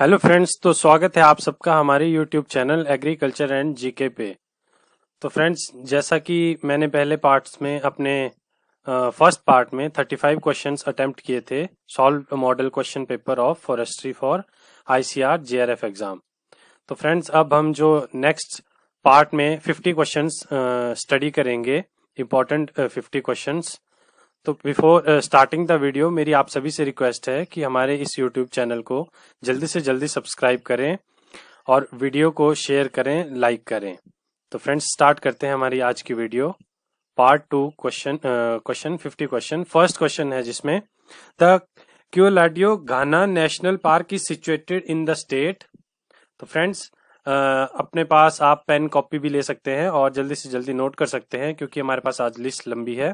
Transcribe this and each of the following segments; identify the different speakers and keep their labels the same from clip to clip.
Speaker 1: Hello friends तो स्वागत है आप सबका हमारे YouTube channel agriculture and GK पे तो फ्रेंड्स जैसा कि मैंने पहले पार्ट्स में अपने फर्स्ट पार्ट में 35 क्वेश्चन अटेम्प्ट किए थे solve model question paper of forestry for ICAR JRF exam तो फ्रेंड्स अब हम जो नेक्स्ट पार्ट में 50 क्वेश्चंस स्टडी करेंगे इम्पोर्टेंट 50 क्वेश्चंस तो बिफोर स्टार्टिंग द वीडियो मेरी आप सभी से रिक्वेस्ट है कि हमारे इस यूट्यूब चैनल को जल्दी से जल्दी सब्सक्राइब करें और वीडियो को शेयर करें लाइक करें तो फ्रेंड्स स्टार्ट करते हैं हमारी आज की video part two question question fifty question first question है जिसमें the Keoladeo Ghana national park is situated in the state तो फ्रेंड्स अपने पास आप पेन कॉपी भी ले सकते हैं और जल्दी से जल्दी नोट कर सकते हैं क्योंकि हमारे पास आज लिस्ट लंबी है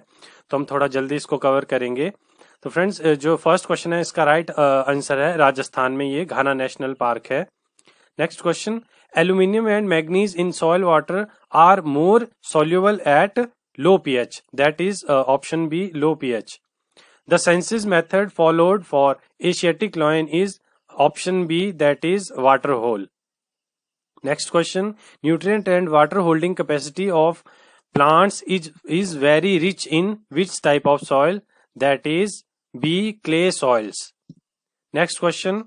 Speaker 1: तो हम थोड़ा जल्दी इसको कवर करेंगे तो फ्रेंड्स जो फर्स्ट क्वेश्चन है इसका राइट आंसर है राजस्थान में ये घाना नेशनल पार्क है next question aluminium and manganese in soil water are more soluble at low pH that is option B low pH the census method followed for Asiatic lion is option B that is water hole Next question. Nutrient and water holding capacity of plants is, is very rich in which type of soil? That is B. Clay soils. Next question.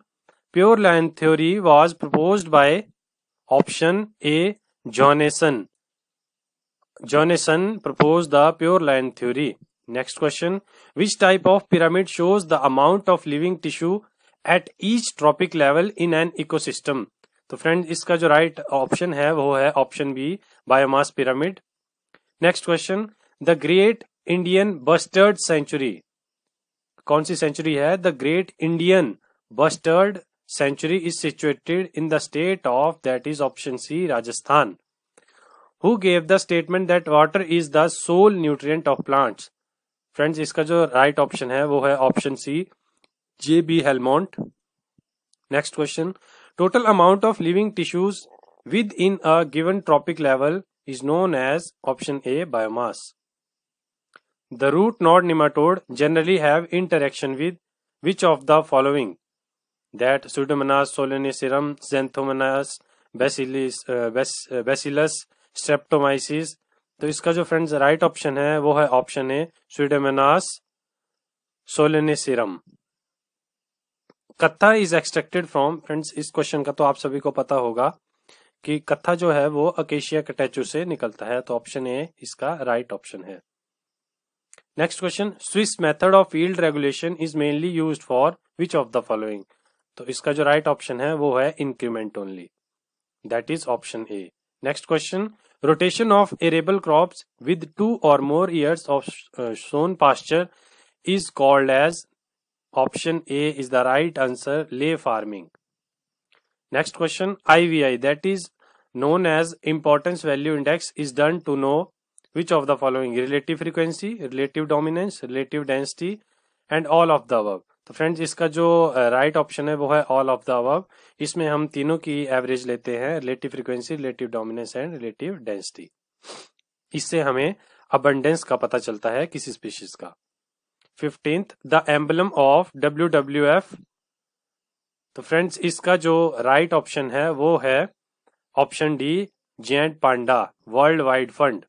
Speaker 1: Pure land theory was proposed by option A. Johnson. Johnson proposed the pure land theory. Next question. Which type of pyramid shows the amount of living tissue at each tropic level in an ecosystem? तो friend इसका जो right option है वो है option B biomass pyramid next question the great Indian bustard sanctuary कौन सी sanctuary है the great Indian bustard sanctuary is situated in the state of that is option C Rajasthan who gave the statement that water is the sole nutrient of plants friends इसका जो right right option है वो है option C J B Helmont next question total amount of living tissues with in a given trophic level is known as option A biomass the root knot nematode generally have interaction with which of the following that pseudomonas solanacearum xanthomonas bacillus streptomyces तो इसका जो friends right option है वो है option A pseudomonas solanacearum katha is extracted from friends इस क्वेश्चन का तो आप सभी को पता होगा कि कथा जो है वो अकेशिया कटैचू से निकलता है तो ऑप्शन ए इसका राइट right ऑप्शन है next question Swiss method of field regulation is mainly use for which of the following तो इसका जो राइट right ऑप्शन है वो है increment only that is option A next question rotation of arable crop with two और more years of sown pasture is called as Option A is the right answer, lay farming. Next question, IVI that is known as importance value index is done to know which of the following relative frequency, relative dominance, relative density and all of the above. तो friends इसका जो right option है वो है all of the above इसमें हम तीनों की एवरेज लेते हैं relative frequency relative dominance and relative density इससे हमें अबंडेंस का पता चलता है किसी स्पीशीज का fifteenth the emblem of W W F तो फ्रेंड्स इसका जो राइट right ऑप्शन है वो है option D giant panda world wide fund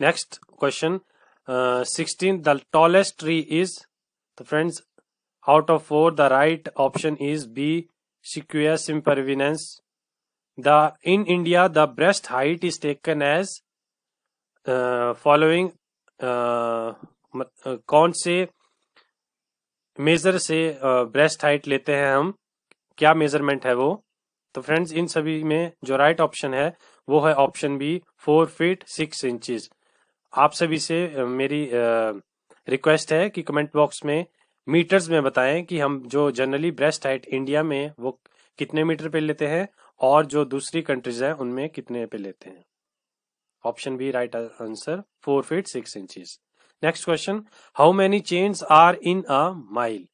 Speaker 1: next question sixteen the tallest tree is तो friends out of four the right option is B sequoia sempervirens the in India the breast height is taken as following कौन से major से breast height लेते हैं हम क्या measurement है वो तो फ्रेंड्स इन सभी में जो राइट right ऑप्शन है वो है option B four feet six inches आप सभी से मेरी रिक्वेस्ट है कि कमेंट बॉक्स में मीटर्स में बताएं कि हम जो जनरली ब्रेस्ट हाइट इंडिया में वो कितने मीटर पे लेते हैं और जो दूसरी कंट्रीज हैं उनमें कितने पे लेते हैं option B right answer four feet six inches next question how many chains are in a mile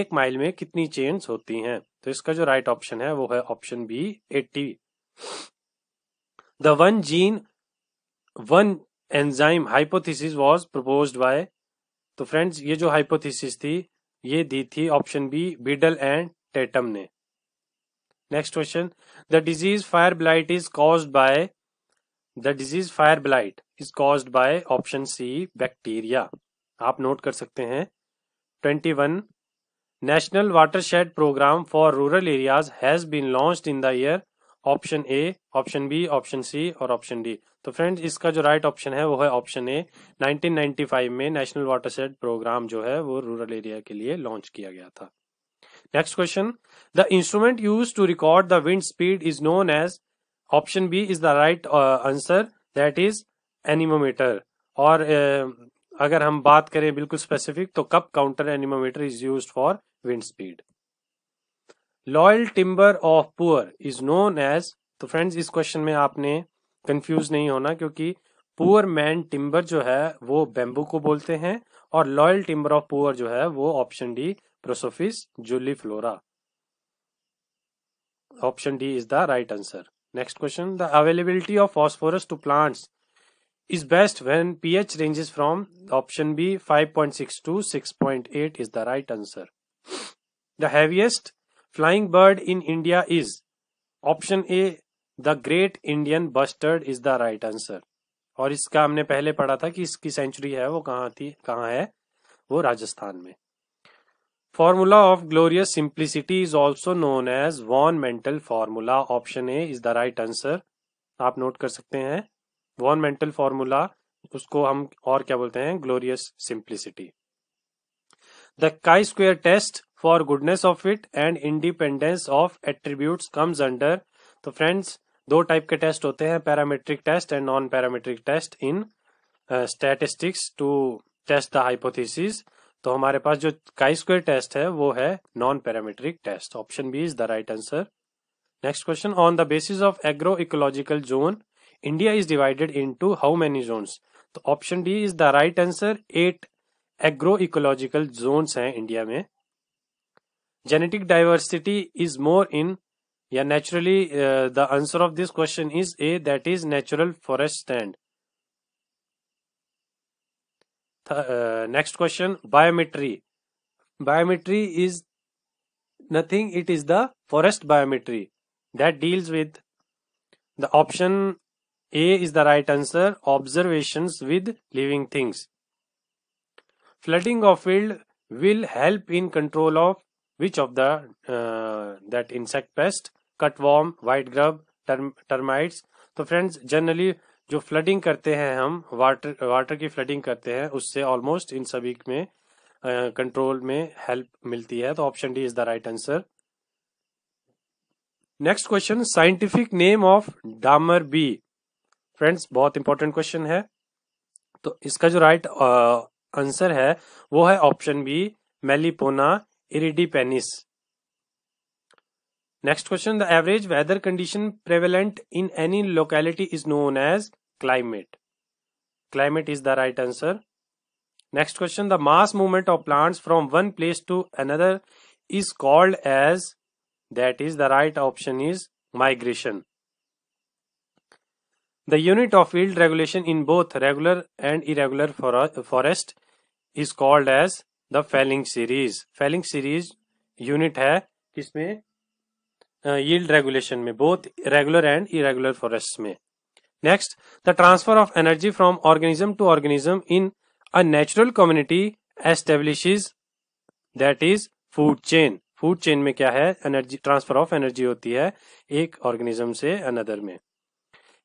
Speaker 1: एक माइल में कितनी चेन्स होती हैं तो इसका जो राइट right ऑप्शन है वो है option B eighty the one gene one enzyme hypothesis was proposed by तो फ्रेंड्स ये जो हाइपोथेसिस थी ये दी थी option B Beadle and Tatum ने next question the disease fire blight is cause by the disease fire blight is cause by option C bacteria आप note कर सकते हैं 21 national watershed program for rural areas has been launch in the year option A option B option C और option D तो friends इसका जो right right option है वो है ऑप्शन ए 1995 में नेशनल वाटरशेड प्रोग्राम जो है वो रूरल एरिया के लिए लॉन्च किया गया था next question the instrument use to record the wind speed is known as option B is the right answer that is anemometer और अगर हम बात करें बिल्कुल स्पेसिफिक तो cup counter anemometer is use for wind speed loyal timber of poor is known as तो friends इस क्वेश्चन में आपने कंफ्यूज नहीं होना क्योंकि पुअर मैन टिम्बर जो है वो बेम्बू को बोलते हैं और लॉयल टिम्बर ऑफ पुअर जो है वो option D prosopis juliflora option D is the right answer next question the availability of phosphorus to plants is best when pH ranges from option B 5.6 to 6.8 is the right answer. The heaviest flying bird in India is option A the great Indian bustard is the right answer और इसका हमने पहले पढ़ा था कि इसकी century है वो कहाँ थी कहाँ है वो राजस्थान में formula of glorious simplicity is also known as von Mantel formula option A is the right answer आप नोट कर सकते हैं मेंटल फॉर्मूला उसको हम और क्या बोलते हैं glorious simplicity the chi square test for goodness of it and independence of attribute comes under तो फ्रेंड्स दो टाइप के टेस्ट होते हैं parametric test and non parametric test in statistics to test the hypothesis तो हमारे पास जो काई square test है वो है non parametric test option B is the right answer next question on the basis of agro ecological zone India is divided into how many zones? तो option D is the right answer eight agro ecological zones हैं India में genetic diversity is more in या naturally the answer of this question is A that is natural forest stand next question biometry biometry is nothing it is the forest biometry that deals with the option A is the right answer observations with living things. Flooding of field will help in control of which of the uh, that insect pest cutworm white grub termites तो friends generally जो flooding करते हैं हम water water की flooding करते हैं उससे almost in सभी में कंट्रोल uh, में हेल्प मिलती है तो option D is the right answer next question scientific name of dammar bee friends बहुत इंपॉर्टेंट क्वेश्चन है तो इसका जो राइट आंसर uh, है वो है option B melipona iridipennis next question the average weather condition prevalent in any locality is known as climate climate is the right answer next question the mass movement of plants from one place to another is called as that is the right option is migration The unit of field regulation in both regular and irregular forest is called as the felling series. Felling series unit है किसमें yield regulation में both regular and irregular forests में. Next, the transfer of energy from organism to organism in a natural community establishes that is food chain. Food chain में क्या है energy transfer of energy होती है एक organism से another में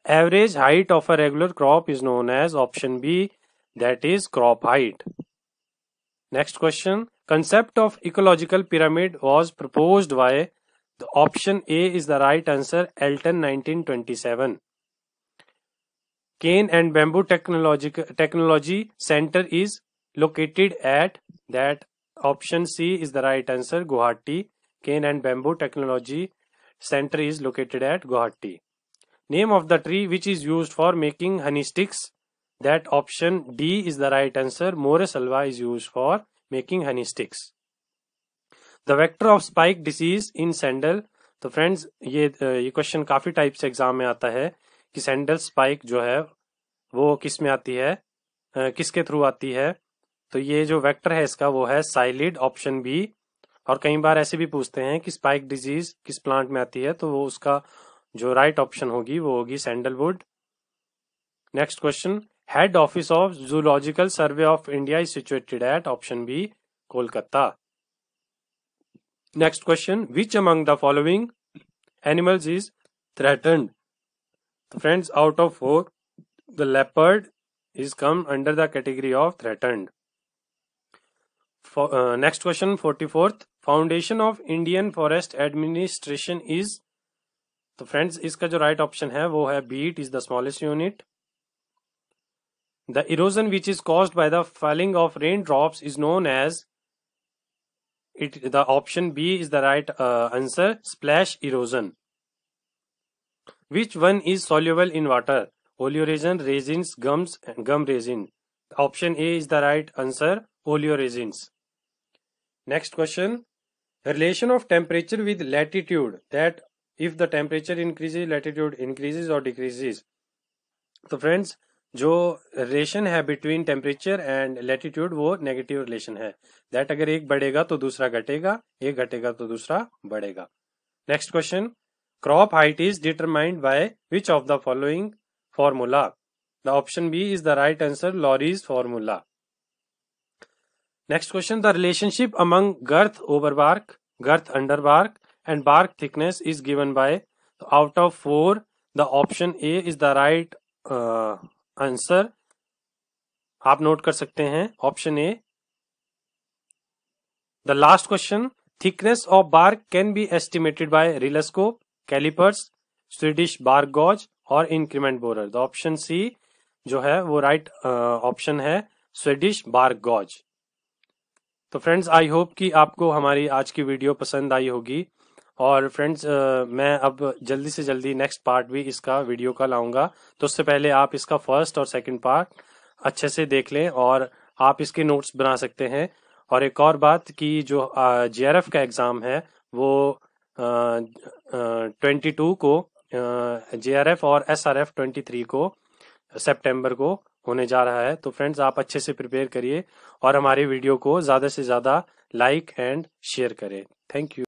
Speaker 1: Average height of a regular crop is known as option B that is crop height. Next question. Concept of ecological pyramid was proposed by the option A is the right answer Elton 1927. Cane and Bamboo Technology, Technology Center is located at that option C is the right answer Guwahati. Cane and Bamboo Technology Center is located at Guwahati. Name of the tree which is used for making honey sticks. That option D is the right answer. Morus alva is used for making honey sticks. The vector of spike disease in sandal तो friends ये ये question काफी type से exam में आता है कि sandal spike जो है वो किस में आती है किसके थ्रू आती है तो ये जो वेक्टर है इसका वो है साइलिड ऑप्शन बी और कई बार ऐसे भी पूछते हैं कि स्पाइक डिजीज किस प्लांट में आती है तो वो उसका जो राइट ऑप्शन होगी वो होगी sandalwood next question head office of zoological survey of India is situated at option B Kolkata next question which among the following animals is threatened friends out of four the leopard is come under the category of threatened next question forty fourth foundation of Indian forest administration is तो friends इसका जो right right option है वो है beat is the smallest unit the erosion which is cause by the falling of rain drop is known as it the option B is the right answer splash erosion which one is soluble in water oleoresin resins gums gum resin option A is the right answer oleoresins next question relation of temperature with latitude that if the temperature increases latitude increases और decreases तो friends जो relation है between temperature and latitude वो negative relation है that अगर एक बढ़ेगा तो दूसरा घटेगा एक घटेगा तो दूसरा बढ़ेगा next question crop height is determined by which of the following formula the option B is the right answer Lorey's formula next question the relationship among girth over bark girth under bark and bark thickness is given by so out of 4 the option A is the right answer uh, आप note कर सकते हैं option A the last question thickness of bark can be estimated by relascope callipers Swedish bark gauge और increment borer the option C जो है वो right right, option uh, है Swedish bark gauge तो फ्रेंड्स आई होप कि आपको हमारी आज की वीडियो पसंद आई होगी और फ्रेंड्स मैं अब जल्दी से जल्दी नेक्स्ट पार्ट भी इसका वीडियो का लाऊंगा तो उससे पहले आप इसका फर्स्ट और सेकंड पार्ट अच्छे से देख लें और आप इसके नोट्स बना सकते हैं और एक और बात कि जो जे का एग्ज़ाम है वो ट्वेंटी टू को जे और S R F twenty three को सेप्टेम्बर को होने जा रहा है तो फ्रेंड्स आप अच्छे से प्रिपेयर करिए और हमारे वीडियो को ज़्यादा से ज़्यादा लाइक एंड शेयर करें थैंक यू